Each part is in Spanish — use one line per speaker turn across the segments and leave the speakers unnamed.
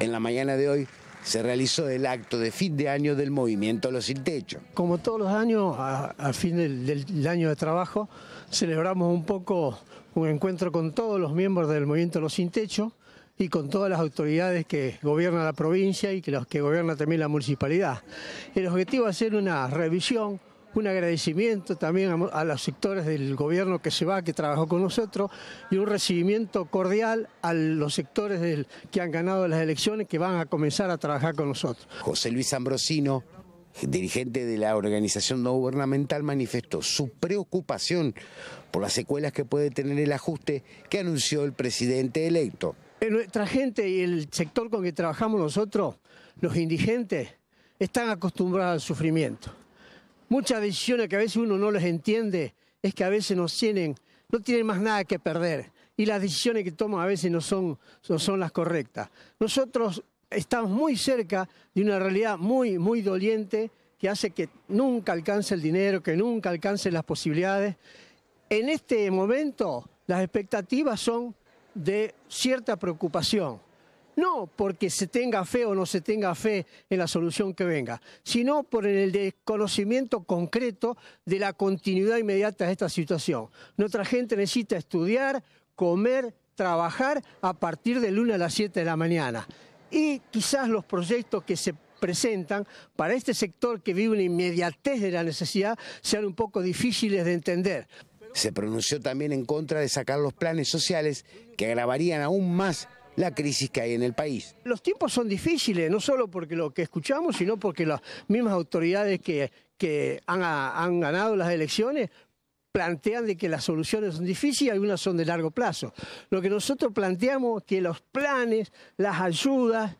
En la mañana de hoy se realizó el acto de fin de año del movimiento Los Sin Techo.
Como todos los años, al fin del, año de trabajo, celebramos un poco un encuentro con todos los miembros del movimiento Los Sin Techo y con todas las autoridades que gobiernan la provincia y que los que gobierna también la municipalidad. El objetivo es hacer una revisión un agradecimiento también a, los sectores del gobierno que se va, que trabajó con nosotros, y un recibimiento cordial a los sectores que han ganado las elecciones, que van a comenzar a trabajar con nosotros.
José Luis Ambrosino, dirigente de la organización no gubernamental, manifestó su preocupación por las secuelas que puede tener el ajuste que anunció el presidente electo.
Nuestra gente y el sector con que trabajamos nosotros, los indigentes, están acostumbrados al sufrimiento muchas decisiones que a veces uno no les entiende, es que a veces tienen, no tienen más nada que perder y las decisiones que toman a veces no son, no son las correctas. Nosotros estamos muy cerca de una realidad muy, muy doliente que hace que nunca alcance el dinero, que nunca alcance las posibilidades. En este momento las expectativas son de cierta preocupación no porque se tenga fe o no se tenga fe en la solución que venga, sino por el desconocimiento concreto de la continuidad inmediata de esta situación. Nuestra gente necesita estudiar, comer, trabajar a partir del lunes a las 7 de la mañana. Y quizás los proyectos que se presentan para este sector que vive una inmediatez de la necesidad sean un poco difíciles de entender. Se pronunció también en contra
de sacar los planes sociales que agravarían aún más la crisis que hay en el país.
Los tiempos son difíciles, no solo porque lo que escuchamos, sino porque las mismas autoridades que, han, ganado las elecciones plantean de que las soluciones son difíciles y algunas son de largo plazo. Lo que nosotros planteamos es que los planes, las ayudas,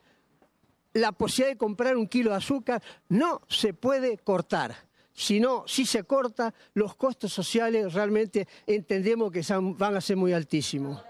la posibilidad de comprar un kilo de azúcar no se puede cortar. Si no, si se corta, los costos sociales realmente entendemos que van a ser muy altísimos.